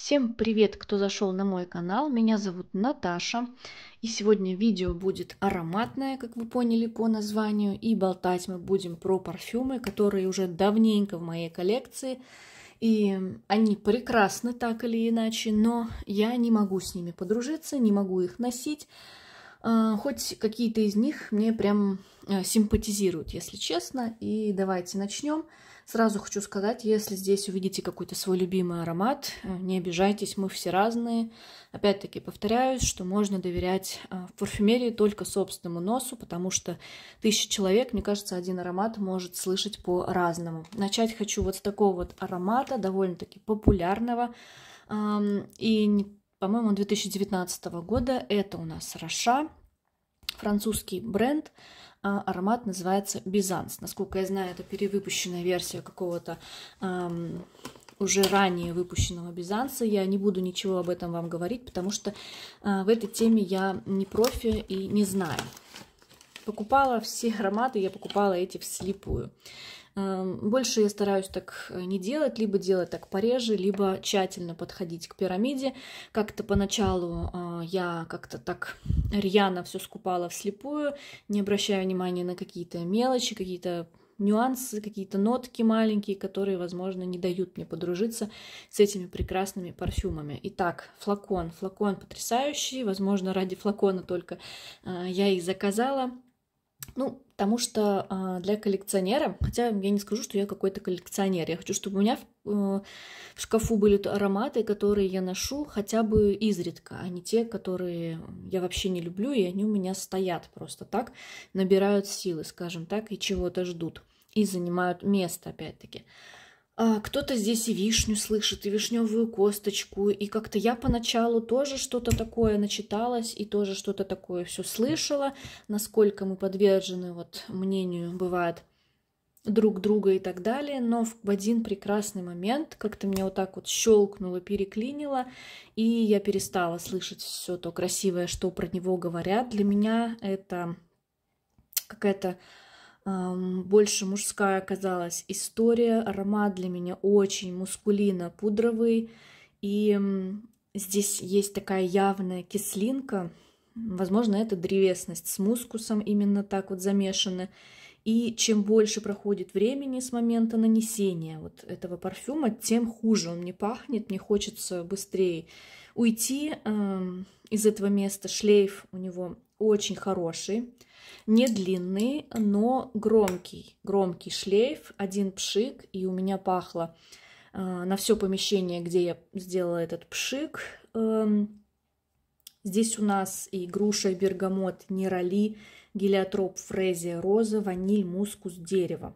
Всем привет, кто зашел на мой канал. Меня зовут Наташа. И сегодня видео будет ароматное, как вы поняли по названию. И болтать мы будем про парфюмы, которые уже давненько в моей коллекции. И они прекрасны так или иначе, но я не могу с ними подружиться, не могу их носить. А, хоть какие-то из них мне прям а, симпатизируют, если честно. И давайте начнем. Сразу хочу сказать, если здесь увидите какой-то свой любимый аромат, э, не обижайтесь, мы все разные. Опять-таки повторяюсь, что можно доверять а, в парфюмерии только собственному носу, потому что тысяча человек, мне кажется, один аромат может слышать по-разному. Начать хочу вот с такого вот аромата, довольно-таки популярного, и не по-моему, 2019 года. Это у нас Роша, французский бренд. А аромат называется Бизанс. Насколько я знаю, это перевыпущенная версия какого-то эм, уже ранее выпущенного Бизанса. Я не буду ничего об этом вам говорить, потому что э, в этой теме я не профи и не знаю. Покупала все ароматы, я покупала эти вслепую. Эм, больше я стараюсь так э, не делать, либо делать так пореже, либо тщательно подходить к пирамиде. Как-то поначалу э, я как-то так рьяно все скупала вслепую, не обращая внимания на какие-то мелочи, какие-то нюансы, какие-то нотки маленькие, которые, возможно, не дают мне подружиться с этими прекрасными парфюмами. Итак, флакон. Флакон потрясающий. Возможно, ради флакона только э, я их заказала. Ну, Потому что а, для коллекционера, хотя я не скажу, что я какой-то коллекционер, я хочу, чтобы у меня в, э, в шкафу были ароматы, которые я ношу хотя бы изредка, а не те, которые я вообще не люблю, и они у меня стоят просто так, набирают силы, скажем так, и чего-то ждут, и занимают место опять-таки. А, кто-то здесь и вишню слышит, и вишневую косточку, и как-то я поначалу тоже что-то такое начиталась, и тоже что-то такое все слышала, насколько мы подвержены вот мнению бывает друг друга и так далее, но в один прекрасный момент как-то меня вот так вот щелкнуло, переклинило, и я перестала слышать все то красивое, что про него говорят. Для меня это какая-то больше мужская оказалась история. Аромат для меня очень мускулино-пудровый. И здесь есть такая явная кислинка. Возможно, это древесность с мускусом именно так вот замешаны. И чем больше проходит времени с момента нанесения вот этого парфюма, тем хуже он не пахнет. Мне хочется быстрее уйти э, из этого места. Шлейф у него очень хороший, не длинный, но громкий. Громкий шлейф, один пшик, и у меня пахло э, на все помещение, где я сделала этот пшик. Э, здесь у нас и груша, и бергамот, нерали, гелиотроп, фрезия, роза, ваниль, мускус, дерево.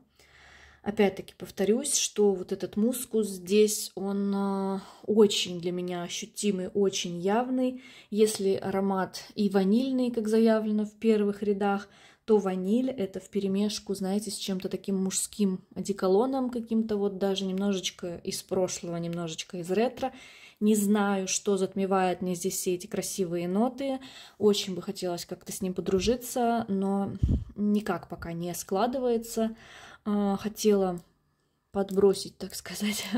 Опять-таки повторюсь, что вот этот мускус здесь, он а, очень для меня ощутимый, очень явный. Если аромат и ванильный, как заявлено в первых рядах, то ваниль это в перемешку, знаете, с чем-то таким мужским одеколоном каким-то, вот даже немножечко из прошлого, немножечко из ретро. Не знаю, что затмевает мне здесь все эти красивые ноты. Очень бы хотелось как-то с ним подружиться, но никак пока не складывается. А, хотела подбросить, так сказать,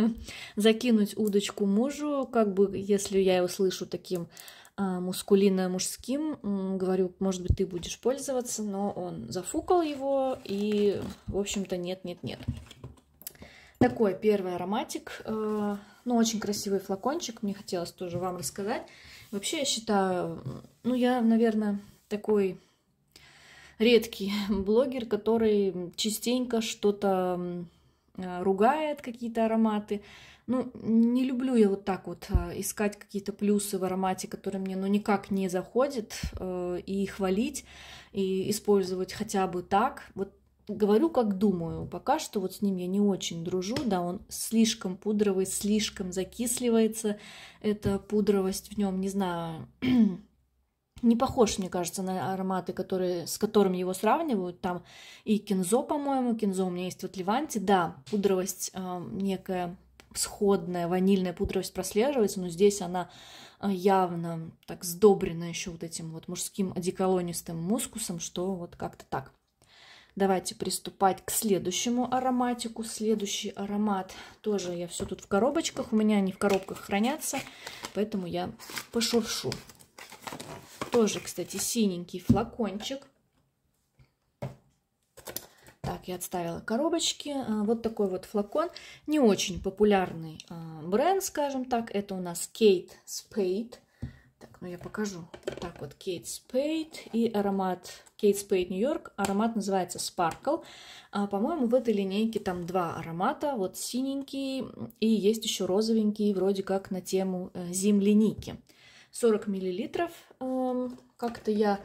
закинуть удочку мужу, как бы, если я его слышу таким а, мускулино-мужским, говорю, может быть, ты будешь пользоваться, но он зафукал его, и, в общем-то, нет-нет-нет. Такой первый ароматик, э, ну, очень красивый флакончик, мне хотелось тоже вам рассказать. Вообще, я считаю, ну, я, наверное, такой редкий блогер, который частенько что-то э, ругает, какие-то ароматы. Ну, не люблю я вот так вот э, искать какие-то плюсы в аромате, которые мне ну никак не заходят, э, и хвалить, и использовать хотя бы так. Вот говорю, как думаю. Пока что вот с ним я не очень дружу, да, он слишком пудровый, слишком закисливается. Эта пудровость в нем, не знаю, не похож, мне кажется, на ароматы, которые, с которыми его сравнивают. Там и кинзо, по-моему, кинзо у меня есть вот Леванти. Да, пудровость э, некая сходная, ванильная пудровость прослеживается, но здесь она э, явно так сдобрена еще вот этим вот мужским одеколонистым мускусом, что вот как-то так. Давайте приступать к следующему ароматику. Следующий аромат тоже я все тут в коробочках. У меня они в коробках хранятся, поэтому я пошуршу. Тоже, кстати, синенький флакончик. Так, я отставила коробочки. А, вот такой вот флакон. Не очень популярный а, бренд, скажем так. Это у нас Kate Spade. Так, ну я покажу. Так вот, Kate Spade и аромат Kate Spade New York. Аромат называется Sparkle. А, По-моему, в этой линейке там два аромата. Вот синенький и есть еще розовенький, вроде как на тему э, земляники. 40 миллилитров. Эм, как-то я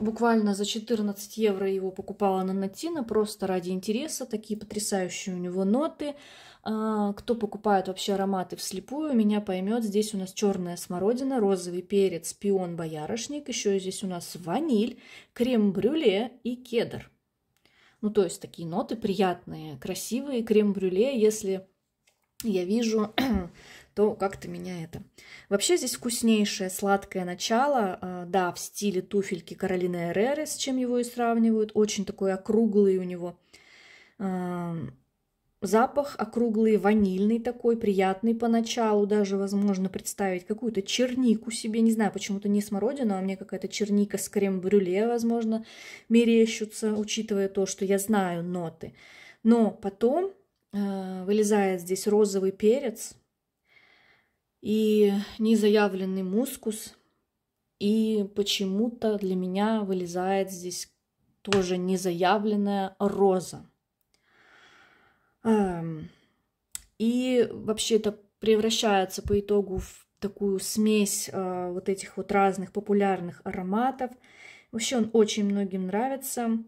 буквально за 14 евро его покупала на Натина, просто ради интереса. Такие потрясающие у него ноты. А, кто покупает вообще ароматы вслепую, меня поймет. Здесь у нас черная смородина, розовый перец, пион, боярышник. Еще здесь у нас ваниль, крем-брюле и кедр. Ну, то есть такие ноты приятные, красивые, крем-брюле. Если я вижу то как-то меня это. Вообще здесь вкуснейшее сладкое начало, а, да, в стиле туфельки Каролины Эреры, с чем его и сравнивают, очень такой округлый у него а, запах округлый, ванильный такой, приятный поначалу, даже возможно представить какую-то чернику себе, не знаю, почему-то не смородину, а мне какая-то черника с крем-брюле, возможно, мерещится, учитывая то, что я знаю ноты. Но потом э, вылезает здесь розовый перец, и незаявленный мускус. И почему-то для меня вылезает здесь тоже незаявленная роза. Эм, и вообще это превращается по итогу в такую смесь э, вот этих вот разных популярных ароматов. Вообще он очень многим нравится,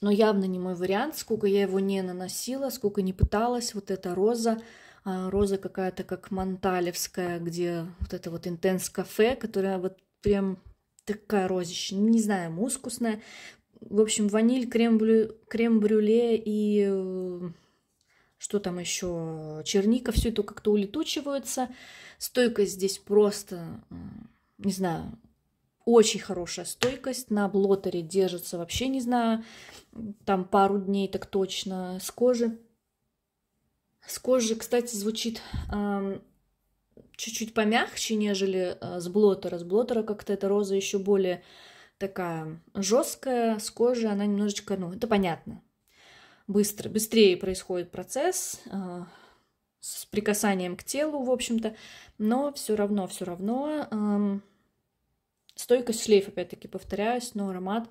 но явно не мой вариант, сколько я его не наносила, сколько не пыталась, вот эта роза – а, роза какая-то как монталевская, где вот это вот интенс кафе, которая вот прям такая розища, не знаю, мускусная. В общем, ваниль, крем-брюле крем -брюле и э, что там еще, черника, все это как-то улетучивается. Стойкость здесь просто, не знаю, очень хорошая стойкость. На блотере держится вообще, не знаю, там пару дней так точно с кожи. С кожи, кстати, звучит эм, чуть-чуть помягче, нежели э, с блотера. С блотера как-то эта роза еще более такая жесткая, с кожи она немножечко, ну, это понятно. Быстро, быстрее происходит процесс э, с прикасанием к телу, в общем-то, но все равно, все равно э, стойкость шлейф, опять-таки повторяюсь, но аромат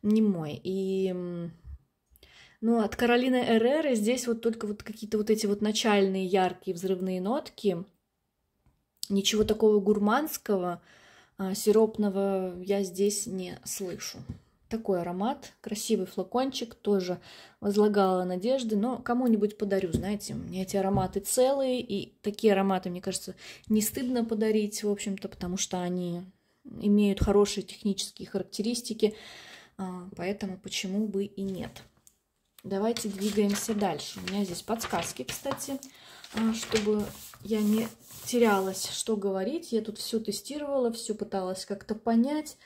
не мой. И ну, от Каролины Эреры здесь вот только вот какие-то вот эти вот начальные яркие взрывные нотки. Ничего такого гурманского, а, сиропного я здесь не слышу. Такой аромат, красивый флакончик, тоже возлагала надежды, но кому-нибудь подарю, знаете, мне эти ароматы целые, и такие ароматы, мне кажется, не стыдно подарить, в общем-то, потому что они имеют хорошие технические характеристики, а, поэтому почему бы и нет. Давайте двигаемся дальше. У меня здесь подсказки, кстати, а, чтобы я не терялась, что говорить. Я тут все тестировала, все пыталась как-то понять.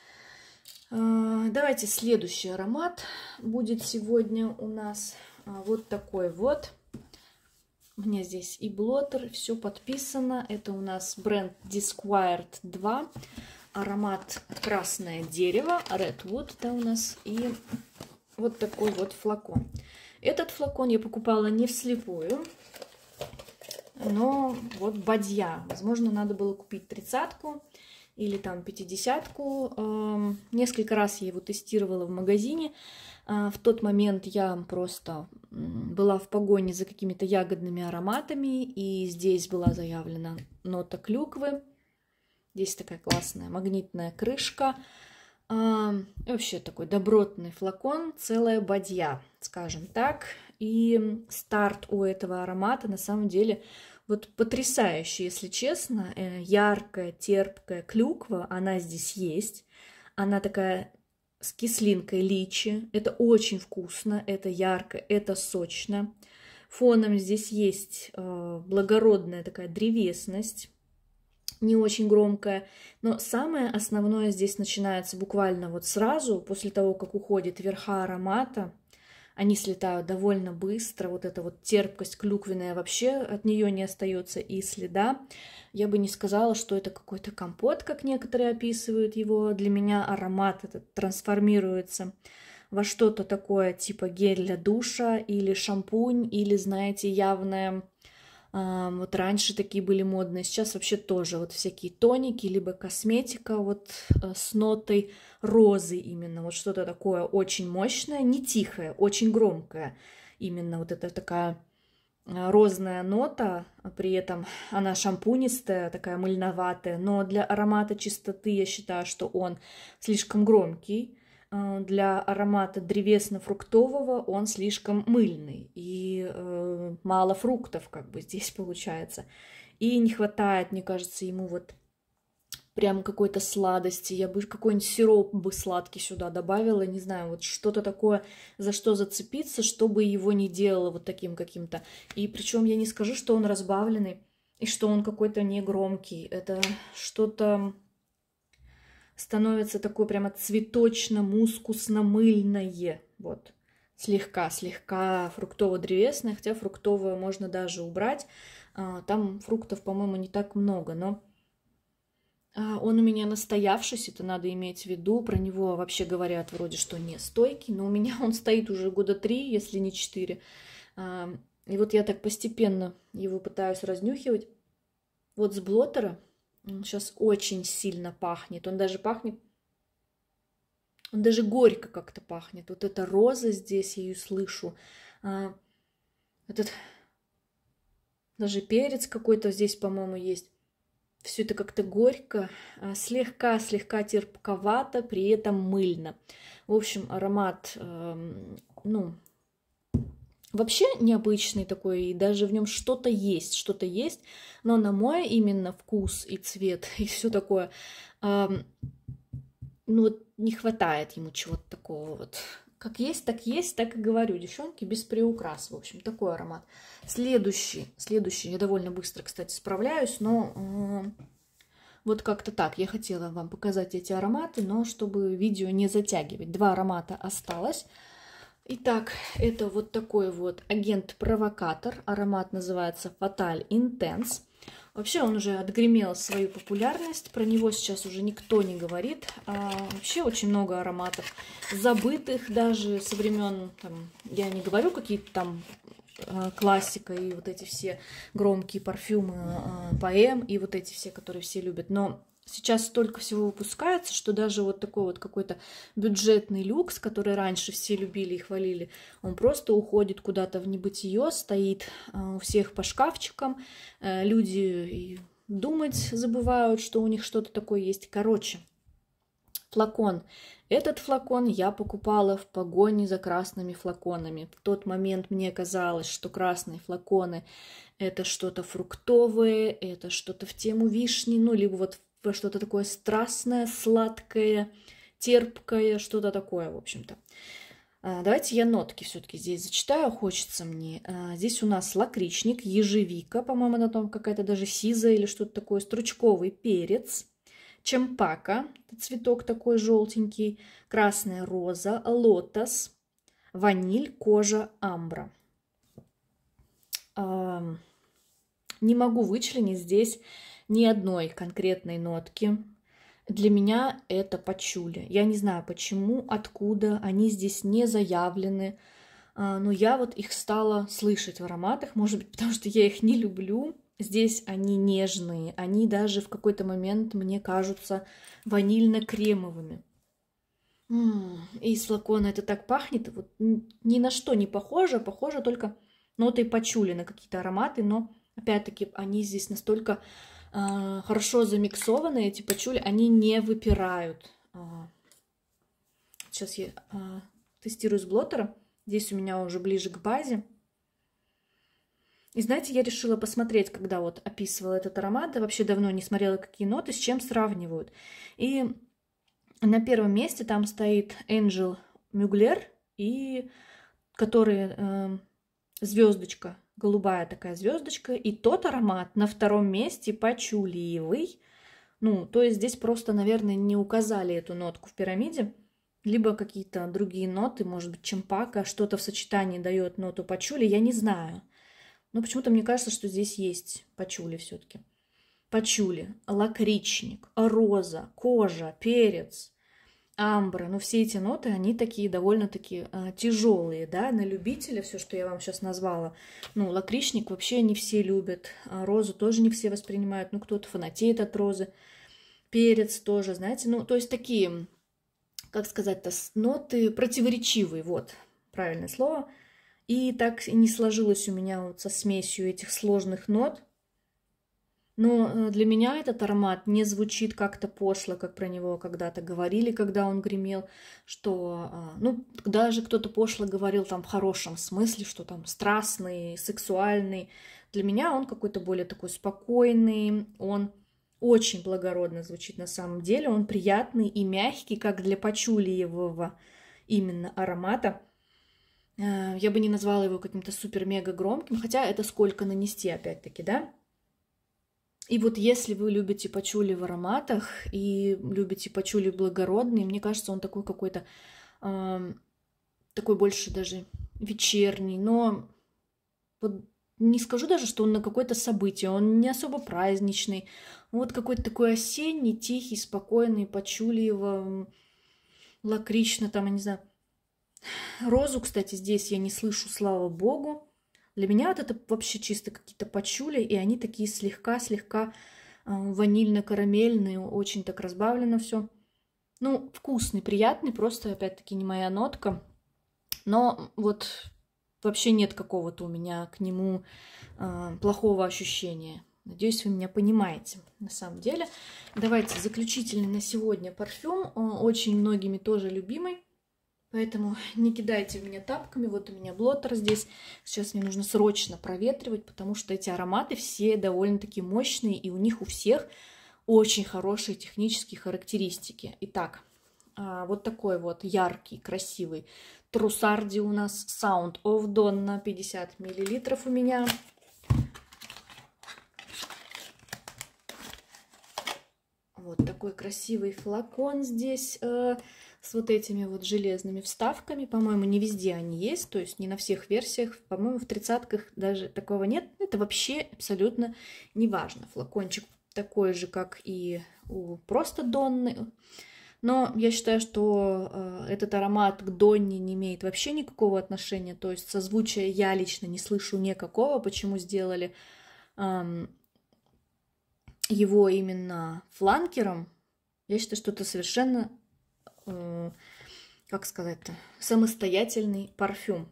А, давайте следующий аромат будет сегодня у нас. А, вот такой вот. У меня здесь и блотер, все подписано. Это у нас бренд Disquired 2. Аромат красное дерево, Redwood, да, у нас. И вот такой вот флакон. Этот флакон я покупала не вслепую, но вот бадья. Возможно, надо было купить тридцатку или там пятидесятку. Эм, несколько раз я его тестировала в магазине. Э, в тот момент я просто была в погоне за какими-то ягодными ароматами, и здесь была заявлена нота клюквы. Здесь такая классная магнитная крышка. А, вообще такой добротный флакон, целая бадья, скажем так. И старт у этого аромата на самом деле вот потрясающий, если честно. Э, яркая, терпкая клюква, она здесь есть. Она такая с кислинкой личи. Это очень вкусно, это ярко, это сочно. Фоном здесь есть э, благородная такая древесность не очень громкая. Но самое основное здесь начинается буквально вот сразу, после того, как уходит верха аромата. Они слетают довольно быстро, вот эта вот терпкость клюквенная вообще от нее не остается и следа. Я бы не сказала, что это какой-то компот, как некоторые описывают его. Для меня аромат этот трансформируется во что-то такое типа гель для душа или шампунь, или, знаете, явное а, вот раньше такие были модные, сейчас вообще тоже вот всякие тоники, либо косметика вот э, с нотой розы именно, вот что-то такое очень мощное, не тихое, очень громкое. Именно вот это такая э, розная нота, а при этом она шампунистая, такая мыльноватая, но для аромата чистоты я считаю, что он слишком громкий, Э, для аромата древесно-фруктового он слишком мыльный и э, мало фруктов как бы здесь получается. И не хватает, мне кажется, ему вот прям какой-то сладости. Я бы какой-нибудь сироп бы сладкий сюда добавила, не знаю, вот что-то такое, за что зацепиться, чтобы его не делало вот таким каким-то. И причем я не скажу, что он разбавленный и что он какой-то негромкий. Это что-то становится такое прямо цветочно-мускусно-мыльное. Вот, слегка, слегка фруктово-древесное, хотя фруктовое можно даже убрать. А, там фруктов, по-моему, не так много, но а, он у меня настоявшись, это надо иметь в виду. Про него вообще говорят вроде, что не стойкий, но у меня он стоит уже года три, если не четыре. А, и вот я так постепенно его пытаюсь разнюхивать. Вот с блотера сейчас очень сильно пахнет. Он даже пахнет... Он даже горько как-то пахнет. Вот эта роза здесь, я ее слышу. А, этот... Даже перец какой-то здесь, по-моему, есть. Все это как-то горько, слегка-слегка терпковато, при этом мыльно. В общем, аромат, эм, ну, вообще необычный такой, и даже в нем что-то есть, что-то есть, но на мой именно вкус и цвет и все такое, эм, ну вот не хватает ему чего-то такого вот. Как есть, так есть, так и говорю, девчонки, без приукрас, в общем, такой аромат. Следующий, следующий, я довольно быстро, кстати, справляюсь, но э, вот как-то так, я хотела вам показать эти ароматы, но чтобы видео не затягивать, два аромата осталось. Итак, это вот такой вот агент-провокатор. Аромат называется Fatal Intense. Вообще он уже отгремел свою популярность, про него сейчас уже никто не говорит. А, вообще очень много ароматов, забытых даже со времен, там, я не говорю какие-то там а, классика и вот эти все громкие парфюмы а, поэм и вот эти все, которые все любят. Но Сейчас столько всего выпускается, что даже вот такой вот какой-то бюджетный люкс, который раньше все любили и хвалили, он просто уходит куда-то в небытие, стоит э, у всех по шкафчикам. Э, люди и думать забывают, что у них что-то такое есть. Короче, флакон. Этот флакон я покупала в погоне за красными флаконами. В тот момент мне казалось, что красные флаконы это что-то фруктовое, это что-то в тему вишни, ну, либо вот во что-то такое страстное, сладкое, терпкое, что-то такое, в общем-то. А, давайте я нотки все-таки здесь зачитаю, хочется мне. А, здесь у нас лакричник, ежевика, по-моему, на том какая-то даже сиза или что-то такое, стручковый перец, чемпака, цветок такой желтенький, красная роза, лотос, ваниль, кожа, амбра. Не могу вычленить здесь ни одной конкретной нотки. Для меня это почули. Я не знаю почему, откуда, они здесь не заявлены, а, но я вот их стала слышать в ароматах, может быть, потому что я их не люблю. Здесь они нежные, они даже в какой-то момент мне кажутся ванильно-кремовыми. И с флакона это так пахнет, вот ни на что не похоже, похоже только ноты почули на какие-то ароматы, но опять-таки они здесь настолько а, хорошо замиксованные, эти пачули, они не выпирают. Сейчас а, я а, тестирую с блоттера. Здесь у меня уже ближе к базе. И знаете, я решила посмотреть, когда вот описывала этот аромат. Я вообще давно не смотрела, какие ноты, с чем сравнивают. И на первом месте там стоит Angel Mugler, и которые э, звездочка голубая такая звездочка. И тот аромат на втором месте пачулиевый. Ну, то есть здесь просто, наверное, не указали эту нотку в пирамиде. Либо какие-то другие ноты, может быть, чемпака, что-то в сочетании дает ноту пачули, я не знаю. Но почему-то мне кажется, что здесь есть пачули все-таки. Пачули, лакричник, роза, кожа, перец, амбра, но ну, все эти ноты, они такие довольно-таки э, а, тяжелые, да, на любителя, все, что я вам сейчас назвала. Ну, лакричник вообще не все любят, а розу тоже не все воспринимают, ну, кто-то фанатеет от розы, перец тоже, знаете, ну, то есть такие, как сказать-то, ноты противоречивые, вот, правильное слово. И так и не сложилось у меня вот со смесью этих сложных нот, но э, для меня этот аромат не звучит как-то пошло, как про него когда-то говорили, когда он гремел, что, а, ну, даже кто-то пошло говорил там в хорошем смысле, что там страстный, сексуальный. Для меня он какой-то более такой спокойный, он очень благородно звучит на самом деле, он приятный и мягкий, как для пачулиевого именно аромата. Э, я бы не назвала его каким-то супер-мега громким, хотя это сколько нанести, опять-таки, да? И вот если вы любите пачули в ароматах и любите пачули благородные, мне кажется, он такой какой-то, э, такой больше даже вечерний, но вот не скажу даже, что он на какое-то событие, он не особо праздничный. Вот какой-то такой осенний, тихий, спокойный, пачули почулиево, лакрично, там, я не знаю. Розу, кстати, здесь я не слышу, слава богу. Для меня вот это вообще чисто какие-то почули, и они такие слегка-слегка а, ванильно-карамельные, очень так разбавлено все. Ну, вкусный, приятный, просто, опять-таки, не моя нотка. Но вот вообще нет какого-то у меня к нему э, плохого ощущения. Надеюсь, вы меня понимаете на самом деле. Давайте заключительный на сегодня парфюм. очень многими тоже любимый. Поэтому не кидайте в меня тапками. Вот у меня блотер здесь. Сейчас мне нужно срочно проветривать, потому что эти ароматы все довольно-таки мощные, и у них у всех очень хорошие технические характеристики. Итак, а, вот такой вот яркий, красивый трусарди у нас. Sound of Donna" 50 миллилитров у меня. Вот такой красивый флакон здесь. Э, с вот этими вот железными вставками. По-моему, не везде они есть, то есть не на всех версиях. По-моему, в тридцатках даже такого нет. Это вообще абсолютно не важно. Флакончик такой же, как и у просто Донны. Но я считаю, что э, этот аромат к Донне не имеет вообще никакого отношения. То есть созвучия я лично не слышу никакого, почему сделали эм, его именно фланкером. Я считаю, что это совершенно Э, как сказать-то, самостоятельный парфюм.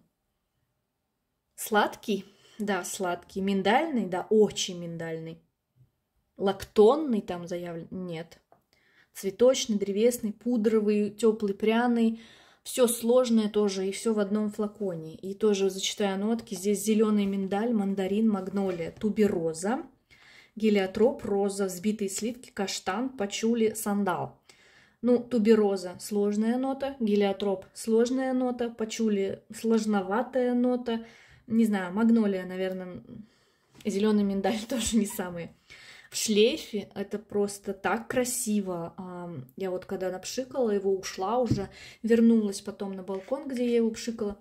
Сладкий, да, сладкий. Миндальный, да, очень миндальный. Лактонный там заявлен, нет. Цветочный, древесный, пудровый, теплый, пряный. Все сложное тоже, и все в одном флаконе. И тоже зачитаю нотки. Здесь зеленый миндаль, мандарин, магнолия, тубероза, гелиотроп, роза, взбитые сливки, каштан, пачули, сандал. Ну, тубероза – сложная нота, гелиотроп – сложная нота, пачули – сложноватая нота, не знаю, магнолия, наверное, зеленый миндаль тоже не самые. В шлейфе это просто так красиво. А, я вот когда напшикала его, ушла уже, вернулась потом на балкон, где я его пшикала.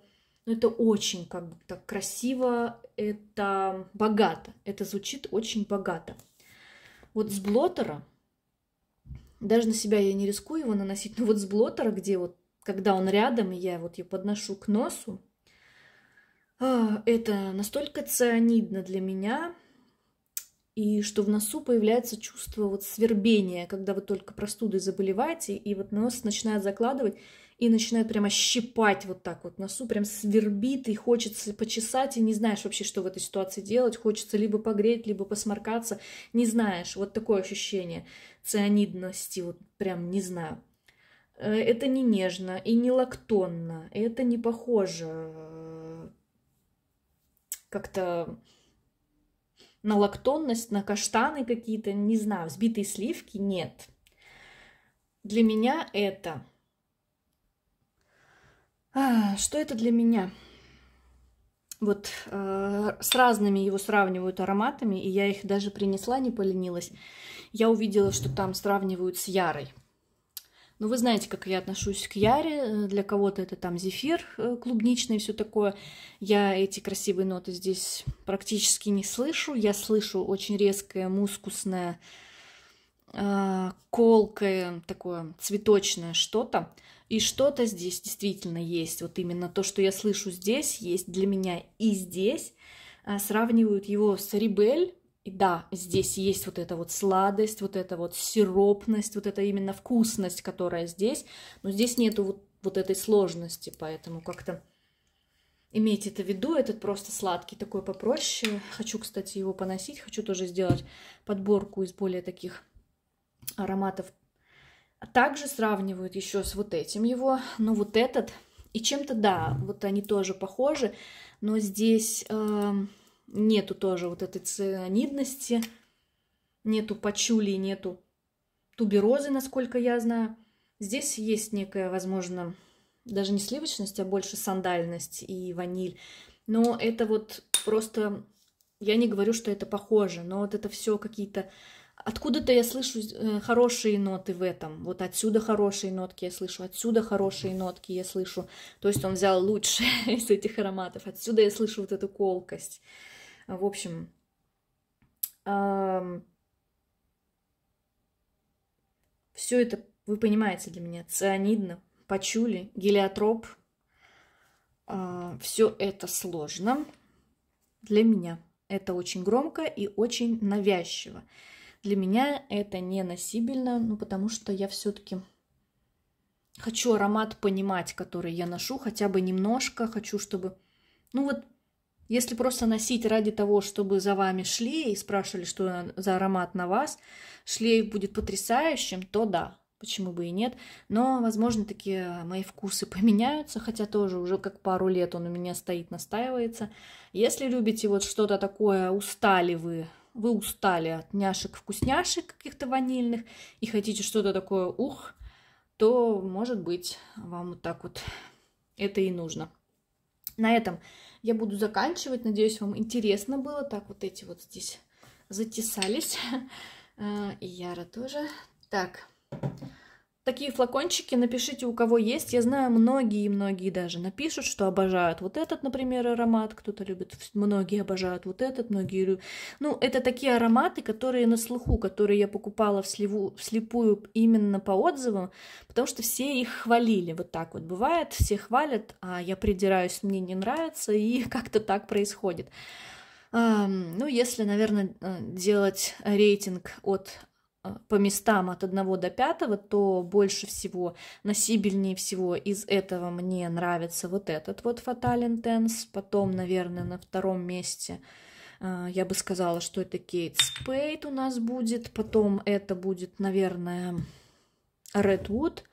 Но это очень как бы так красиво, это богато, это звучит очень богато. Вот с блотера даже на себя я не рискую его наносить. Но ну, вот с блотера, где вот, когда он рядом, и я вот ее подношу к носу, а, это настолько цианидно для меня, и что в носу появляется чувство вот свербения, когда вы только простудой заболеваете, и вот нос начинает закладывать и начинает прямо щипать вот так вот носу, прям свербит, и хочется почесать, и не знаешь вообще, что в этой ситуации делать. Хочется либо погреть, либо посморкаться. Не знаешь, вот такое ощущение цианидности, вот прям не знаю. Э, это не нежно и не лактонно, и это не похоже э, как-то на лактонность, на каштаны какие-то, не знаю, взбитые сливки, нет. Для меня это а, что это для меня? Вот э, с разными его сравнивают ароматами, и я их даже принесла, не поленилась. Я увидела, что там сравнивают с Ярой. Но ну, вы знаете, как я отношусь к Яре. Э, для кого-то это там зефир э, клубничный все такое. Я эти красивые ноты здесь практически не слышу. Я слышу очень резкое мускусное а, колкое такое цветочное что-то. И что-то здесь действительно есть. Вот именно то, что я слышу здесь, есть для меня и здесь. А, сравнивают его с Рибель. И да, здесь есть вот эта вот сладость, вот эта вот сиропность, вот эта именно вкусность, которая здесь. Но здесь нету вот, вот этой сложности, поэтому как-то имейте это в виду. Этот просто сладкий, такой попроще. Хочу, кстати, его поносить. Хочу тоже сделать подборку из более таких ароматов. Также сравнивают еще с вот этим его, но ну, вот этот и чем-то, да, вот они тоже похожи, но здесь э, нету тоже вот этой цианидности, нету пачули, нету туберозы, насколько я знаю. Здесь есть некая, возможно, даже не сливочность, а больше сандальность и ваниль. Но это вот просто... Я не говорю, что это похоже, но вот это все какие-то Откуда-то я слышу э, хорошие ноты в этом. Вот отсюда хорошие нотки я слышу, отсюда хорошие нотки я слышу. То есть он взял лучшее из этих ароматов. Отсюда я слышу вот эту колкость. В общем, все это, вы понимаете, для меня цианидно, пачули, гелиотроп. А, все это сложно для меня. Это очень громко и очень навязчиво. Для меня это не носибельно, ну, потому что я все-таки хочу аромат понимать, который я ношу, хотя бы немножко, хочу, чтобы... Ну вот, если просто носить ради того, чтобы за вами шли и спрашивали, что за аромат на вас, шлейф будет потрясающим, то да, почему бы и нет. Но, возможно, такие мои вкусы поменяются, хотя тоже уже как пару лет он у меня стоит, настаивается. Если любите вот что-то такое, устали вы вы устали от няшек-вкусняшек каких-то ванильных и хотите что-то такое ух, то, может быть, вам вот так вот это и нужно. На этом я буду заканчивать. Надеюсь, вам интересно было. Так, вот эти вот здесь затесались. Э, и Яра тоже. Так, такие флакончики напишите, у кого есть. Я знаю, многие-многие и даже напишут, что обожают вот этот, например, аромат. Кто-то любит, многие обожают вот этот, многие любят. Ну, это такие ароматы, которые на слуху, которые я покупала в вслеву, вслепую именно по отзывам, потому что все их хвалили. Вот так вот бывает, все хвалят, а я придираюсь, мне не нравится, и как-то так происходит. Ну, если, наверное, э, делать рейтинг от Э, по местам от 1 до 5, то больше всего, носибельнее всего из этого мне нравится вот этот вот Fatal Intense. Потом, наверное, на втором месте э, я бы сказала, что это Кейт Спейт у нас будет. Потом это будет, наверное, Redwood.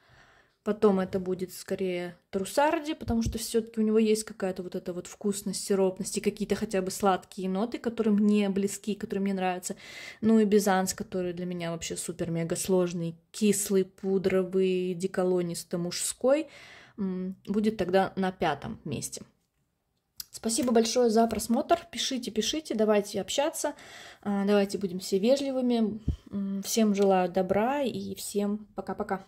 Потом это будет скорее трусарди, потому что все-таки у него есть какая-то вот эта вот вкусность, сиропность и какие-то хотя бы сладкие ноты, которые мне близки, которые мне нравятся. Ну и бизанс, который для меня вообще супер-мега сложный, кислый, пудровый, деколонисто-мужской, будет тогда на пятом месте. Спасибо большое за просмотр. Пишите, пишите, давайте общаться, а, давайте будем все вежливыми. Всем желаю добра и всем пока-пока.